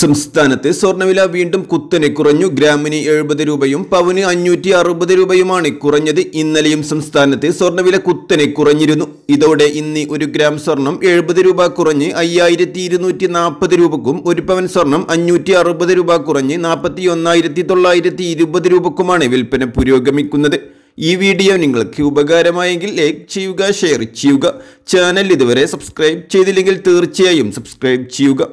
സംസ്ഥാനത്തെ സ്വർണ്ണവില വീണ്ടും കുത്തനെ കുറഞ്ഞു ഗ്രാമിന് എഴുപത് രൂപയും പവന് അഞ്ഞൂറ്റി അറുപത് രൂപയുമാണ് കുറഞ്ഞത് ഇന്നലെയും സംസ്ഥാനത്തെ സ്വർണ്ണവില കുത്തനെ കുറഞ്ഞിരുന്നു ഇതോടെ ഇന്ന് ഒരു ഗ്രാം സ്വർണം എഴുപത് രൂപ കുറഞ്ഞ് അയ്യായിരത്തി ഇരുന്നൂറ്റി നാൽപ്പത് രൂപക്കും ഒരു പവൻ സ്വർണം അഞ്ഞൂറ്റി അറുപത് രൂപ കുറഞ്ഞ് നാൽപ്പത്തി ഒന്നായിരത്തി തൊള്ളായിരത്തി ഇരുപത് രൂപക്കുമാണ് വിൽപ്പന പുരോഗമിക്കുന്നത് ഈ വീഡിയോ നിങ്ങൾക്ക് ഉപകാരമായെങ്കിൽ ലൈക്ക് ചെയ്യുക ഷെയർ ചെയ്യുക ചാനൽ ഇതുവരെ സബ്സ്ക്രൈബ് ചെയ്തില്ലെങ്കിൽ തീർച്ചയായും സബ്സ്ക്രൈബ് ചെയ്യുക